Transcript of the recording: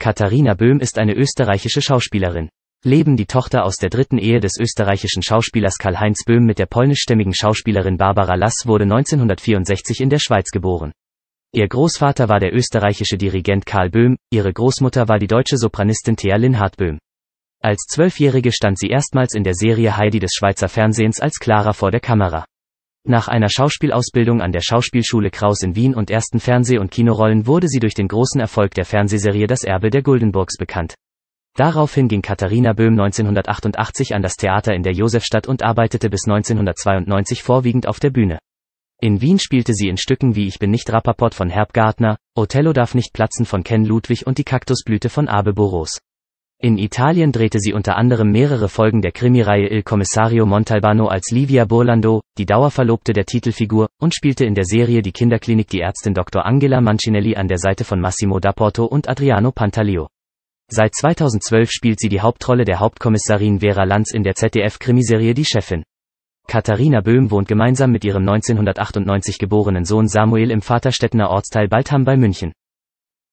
Katharina Böhm ist eine österreichische Schauspielerin. Leben die Tochter aus der dritten Ehe des österreichischen Schauspielers Karl-Heinz Böhm mit der polnischstämmigen Schauspielerin Barbara Lass wurde 1964 in der Schweiz geboren. Ihr Großvater war der österreichische Dirigent Karl Böhm, ihre Großmutter war die deutsche Sopranistin Thea Linhard Böhm. Als Zwölfjährige stand sie erstmals in der Serie Heidi des Schweizer Fernsehens als Clara vor der Kamera. Nach einer Schauspielausbildung an der Schauspielschule Kraus in Wien und ersten Fernseh- und Kinorollen wurde sie durch den großen Erfolg der Fernsehserie Das Erbe der Guldenburgs bekannt. Daraufhin ging Katharina Böhm 1988 an das Theater in der Josefstadt und arbeitete bis 1992 vorwiegend auf der Bühne. In Wien spielte sie in Stücken wie Ich bin nicht Rappaport von Herb Gardner, Othello darf nicht platzen von Ken Ludwig und Die Kaktusblüte von Abe Boros. In Italien drehte sie unter anderem mehrere Folgen der Krimireihe Il Commissario Montalbano als Livia Burlando, die Dauerverlobte der Titelfigur, und spielte in der Serie Die Kinderklinik die Ärztin Dr. Angela Mancinelli an der Seite von Massimo D'Aporto und Adriano Pantaleo. Seit 2012 spielt sie die Hauptrolle der Hauptkommissarin Vera Lanz in der ZDF-Krimiserie Die Chefin. Katharina Böhm wohnt gemeinsam mit ihrem 1998 geborenen Sohn Samuel im Vaterstättener Ortsteil Baltham bei München.